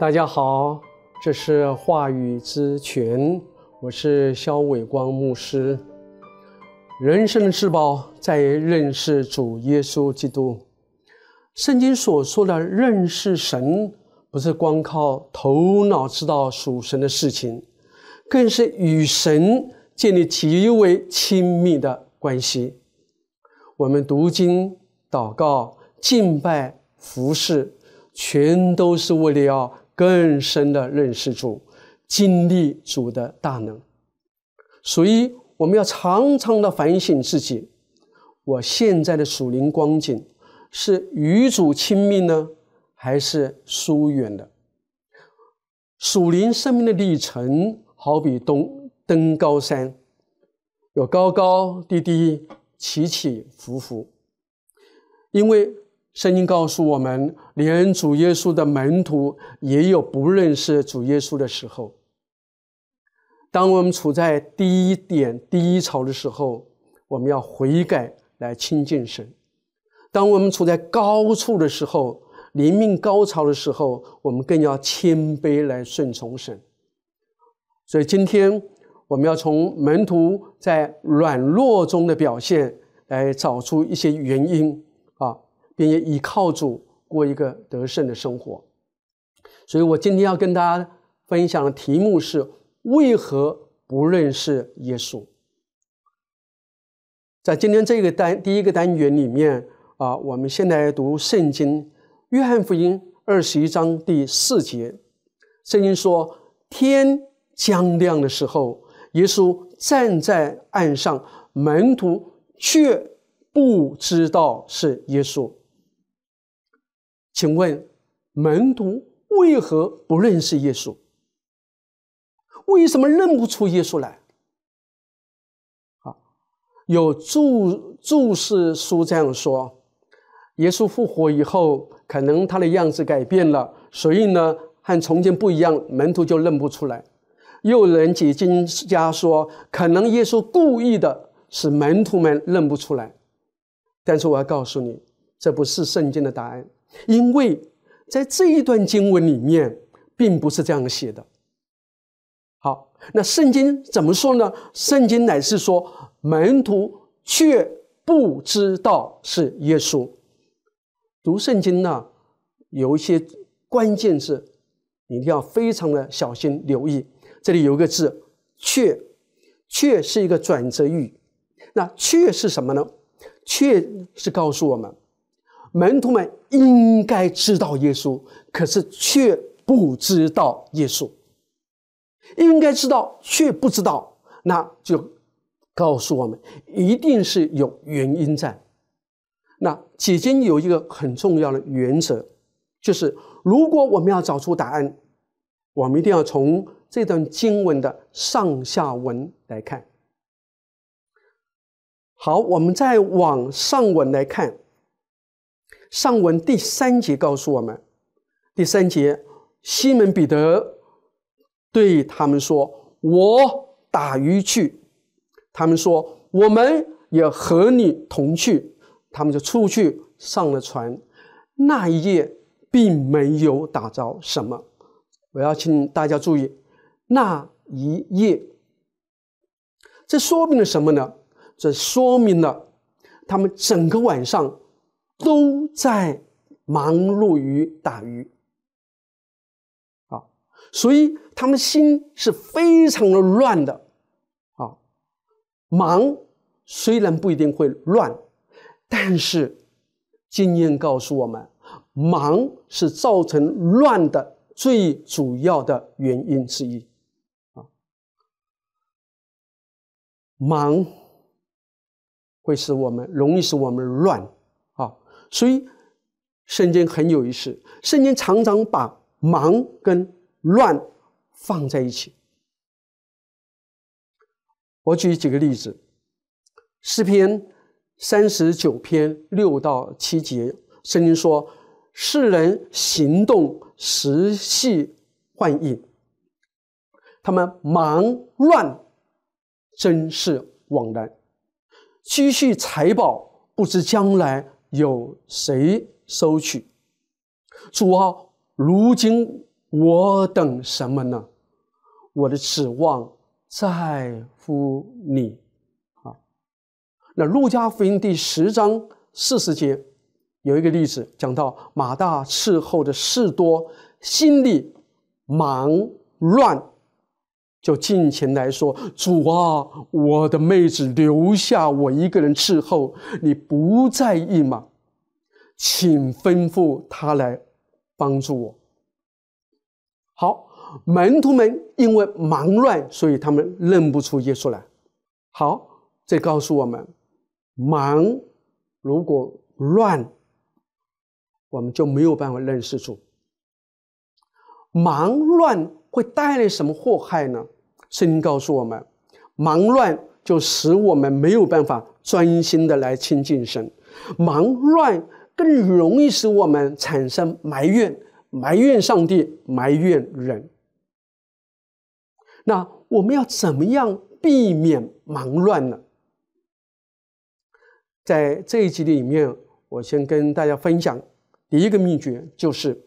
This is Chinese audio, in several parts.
大家好，这是话语之泉，我是肖伟光牧师。人生的至宝在认识主耶稣基督。圣经所说的认识神，不是光靠头脑知道属神的事情，更是与神建立极为亲密的关系。我们读经、祷告、敬拜、服侍，全都是为了要更深的认识主，经历主的大能。所以。我们要常常的反省自己，我现在的属灵光景是与主亲密呢，还是疏远的？属灵生命的历程好比登登高山，有高高低低、起起伏伏。因为圣经告诉我们，连主耶稣的门徒也有不认识主耶稣的时候。当我们处在低点、低潮的时候，我们要悔改来亲近神；当我们处在高处的时候、灵命高潮的时候，我们更要谦卑来顺从神。所以今天我们要从门徒在软弱中的表现来找出一些原因啊，并且依靠主过一个得胜的生活。所以我今天要跟大家分享的题目是。为何不认识耶稣？在今天这个单第一个单元里面啊，我们现在读圣经《约翰福音》二十一章第四节，圣经说：“天将亮的时候，耶稣站在岸上，门徒却不知道是耶稣。”请问门徒为何不认识耶稣？为什么认不出耶稣来？啊，有注注释书这样说：耶稣复活以后，可能他的样子改变了，所以呢，和从前不一样，门徒就认不出来。又有人解经家说，可能耶稣故意的使门徒们认不出来。但是我要告诉你，这不是圣经的答案，因为在这一段经文里面，并不是这样写的。那圣经怎么说呢？圣经乃是说，门徒却不知道是耶稣。读圣经呢，有一些关键字，你一定要非常的小心留意。这里有一个字“却”，“却”是一个转折语。那“却”是什么呢？“却”是告诉我们，门徒们应该知道耶稣，可是却不知道耶稣。应该知道却不知道，那就告诉我们一定是有原因在。那解经有一个很重要的原则，就是如果我们要找出答案，我们一定要从这段经文的上下文来看。好，我们再往上文来看，上文第三节告诉我们，第三节西门彼得。对他们说：“我打鱼去。”他们说：“我们也和你同去。”他们就出去上了船。那一夜并没有打着什么。我要请大家注意，那一夜，这说明了什么呢？这说明了他们整个晚上都在忙碌于打鱼。所以他们心是非常的乱的，啊，忙虽然不一定会乱，但是经验告诉我们，忙是造成乱的最主要的原因之一，啊，忙会使我们容易使我们乱，啊，所以圣经很有意思，圣经常常把忙跟乱放在一起。我举几个例子：《诗篇》三十九篇六到七节，圣经说：“世人行动时系幻影，他们忙乱，真是枉然；积蓄财宝，不知将来有谁收取。”主啊，如今。我等什么呢？我的指望在乎你啊！那《路加福音》第十章四十节有一个例子，讲到马大伺候的事多，心里忙乱，就近前来说：“主啊，我的妹子留下我一个人伺候，你不在意吗？请吩咐他来帮助我。”好，门徒们因为忙乱，所以他们认不出耶稣来。好，这告诉我们，忙如果乱，我们就没有办法认识主。忙乱会带来什么祸害呢？圣经告诉我们，忙乱就使我们没有办法专心的来亲近神，忙乱更容易使我们产生埋怨。埋怨上帝，埋怨人。那我们要怎么样避免忙乱呢？在这一集里面，我先跟大家分享第一个秘诀，就是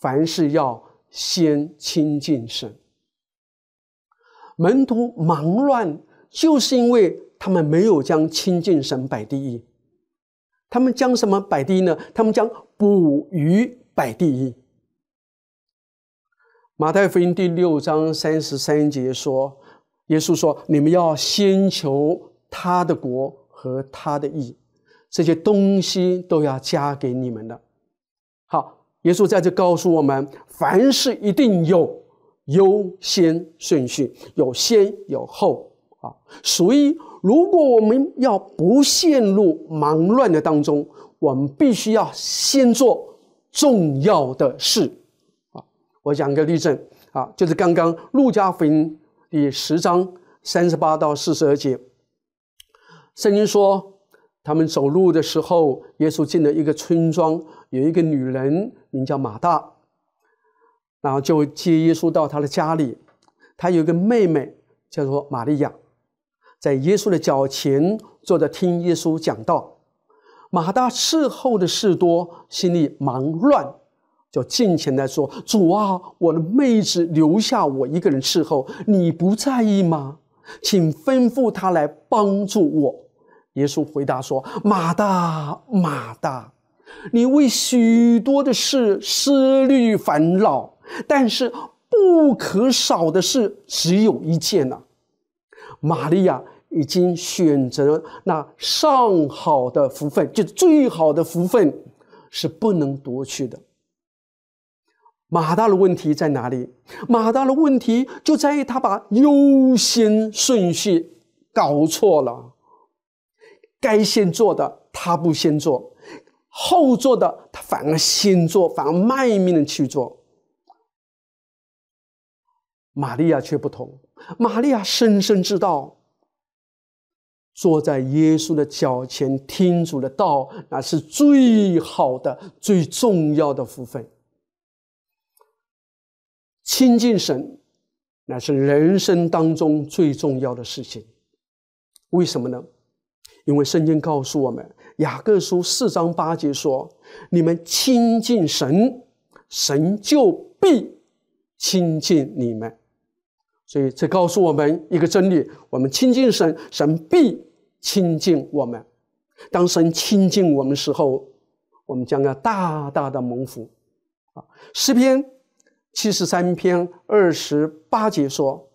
凡事要先亲近神。门徒忙乱，就是因为他们没有将亲近神摆第一，他们将什么摆第一呢？他们将捕鱼摆第一。马太福音第六章三十三节说：“耶稣说，你们要先求他的国和他的义，这些东西都要加给你们的。”好，耶稣在这告诉我们，凡事一定有优先顺序，有先有后啊。所以，如果我们要不陷入忙乱的当中，我们必须要先做重要的事。我讲个例证啊，就是刚刚《路加福音》第十章三十八到四十节，圣经说，他们走路的时候，耶稣进了一个村庄，有一个女人名叫马大，然后就接耶稣到他的家里。他有个妹妹叫做玛利亚，在耶稣的脚前坐着听耶稣讲道。马大侍候的事多，心里忙乱。就尽情的说：“主啊，我的妹子留下我一个人伺候，你不在意吗？请吩咐他来帮助我。”耶稣回答说：“马大，马大，你为许多的事思虑烦恼，但是不可少的事只有一件了。玛利亚已经选择那上好的福分，就最好的福分是不能夺去的。”马大的问题在哪里？马大的问题就在于他把优先顺序搞错了，该先做的他不先做，后做的他反而先做，反而卖命的去做。玛利亚却不同，玛利亚深深知道，坐在耶稣的脚前听主的道，那是最好的、最重要的福分。亲近神，乃是人生当中最重要的事情。为什么呢？因为圣经告诉我们，《雅各书》四章八节说：“你们亲近神，神就必亲近你们。”所以这告诉我们一个真理：我们亲近神，神必亲近我们。当神亲近我们时候，我们将要大大的蒙福。啊，《诗篇》。七十三篇二十八节说：“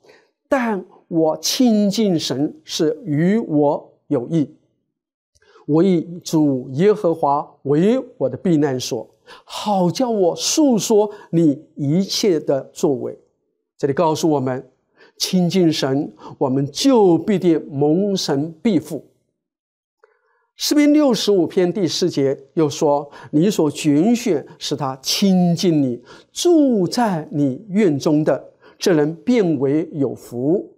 但我亲近神是与我有益，我以主耶和华为我的避难所，好叫我诉说你一切的作为。”这里告诉我们，亲近神，我们就必定蒙神庇护。诗篇六十五篇第四节又说：“你所拣选是他亲近你、住在你院中的，这人变为有福。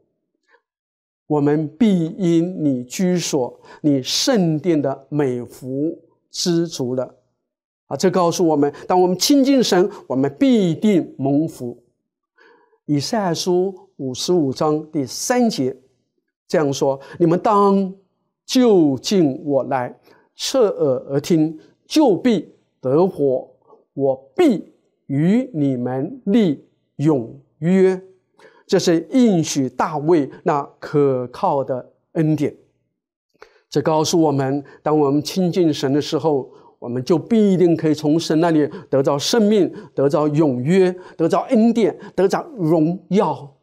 我们必因你居所、你圣殿的美福知足了。”啊，这告诉我们，当我们亲近神，我们必定蒙福。以赛亚书五十五章第三节这样说：“你们当。”就近我来，侧耳而听，就必得火；我必与你们立永约。这是应许大卫那可靠的恩典。这告诉我们，当我们亲近神的时候，我们就必定可以从神那里得到生命，得到永约，得到恩典，得到荣耀。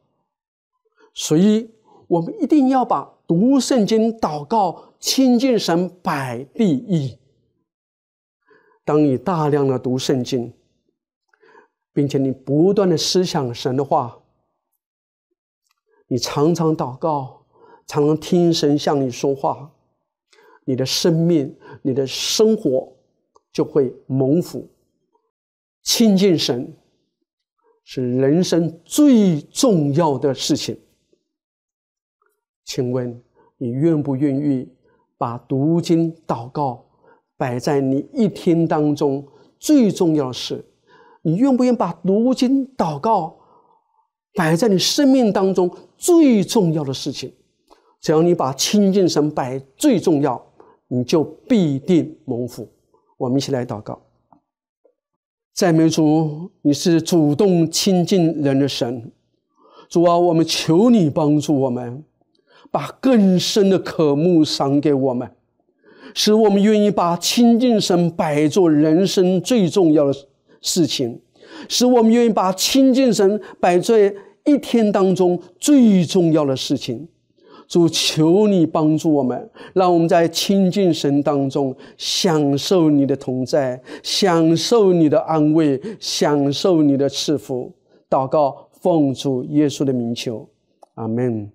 所以，我们一定要把。读圣经、祷告、亲近神，百利一。当你大量的读圣经，并且你不断的思想神的话，你常常祷告，常常听神向你说话，你的生命、你的生活就会蒙福。亲近神是人生最重要的事情。请问你愿不愿意把读经祷告摆在你一天当中最重要的事？你愿不愿把读经祷告摆在你生命当中最重要的事情？只要你把亲近神摆最重要，你就必定蒙福。我们一起来祷告：赞美主，你是主动亲近人的神。主啊，我们求你帮助我们。把更深的渴慕赏给我们，使我们愿意把亲近神摆作人生最重要的事情，使我们愿意把亲近神摆在一天当中最重要的事情。主，求你帮助我们，让我们在亲近神当中享受你的同在，享受你的安慰，享受你的赐福。祷告，奉主耶稣的名求，阿门。